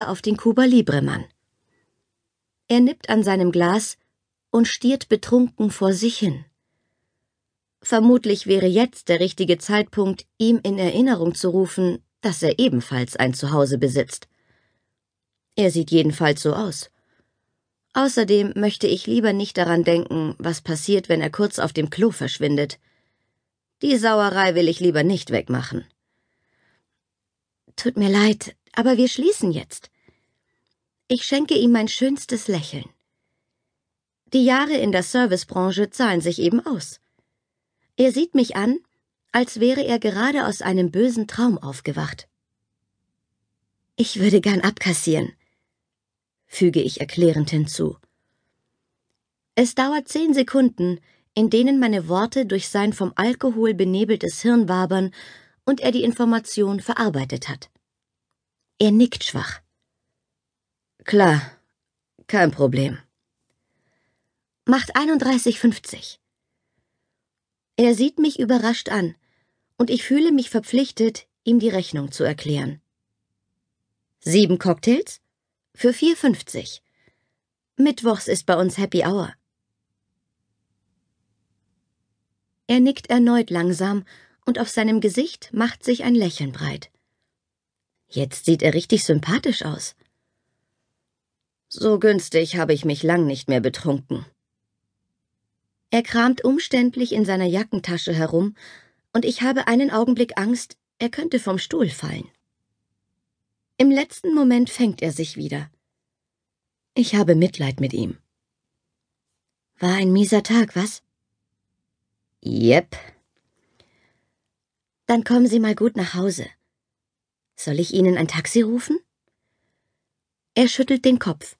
auf den Cuba Libremann. Er nippt an seinem Glas und stiert betrunken vor sich hin. Vermutlich wäre jetzt der richtige Zeitpunkt, ihm in Erinnerung zu rufen, dass er ebenfalls ein Zuhause besitzt. Er sieht jedenfalls so aus. Außerdem möchte ich lieber nicht daran denken, was passiert, wenn er kurz auf dem Klo verschwindet. Die Sauerei will ich lieber nicht wegmachen. Tut mir leid, aber wir schließen jetzt. Ich schenke ihm mein schönstes Lächeln. Die Jahre in der Servicebranche zahlen sich eben aus. Er sieht mich an, als wäre er gerade aus einem bösen Traum aufgewacht. Ich würde gern abkassieren, füge ich erklärend hinzu. Es dauert zehn Sekunden, in denen meine Worte durch sein vom Alkohol benebeltes Hirn wabern und er die Information verarbeitet hat. Er nickt schwach. Klar, kein Problem. Macht 31,50. Er sieht mich überrascht an, und ich fühle mich verpflichtet, ihm die Rechnung zu erklären. Sieben Cocktails? Für 4,50. Mittwochs ist bei uns Happy Hour. Er nickt erneut langsam, und auf seinem Gesicht macht sich ein Lächeln breit. Jetzt sieht er richtig sympathisch aus. So günstig habe ich mich lang nicht mehr betrunken. Er kramt umständlich in seiner Jackentasche herum, und ich habe einen Augenblick Angst, er könnte vom Stuhl fallen. Im letzten Moment fängt er sich wieder. Ich habe Mitleid mit ihm. War ein mieser Tag, was? Jep. Dann kommen Sie mal gut nach Hause. Soll ich Ihnen ein Taxi rufen? Er schüttelt den Kopf.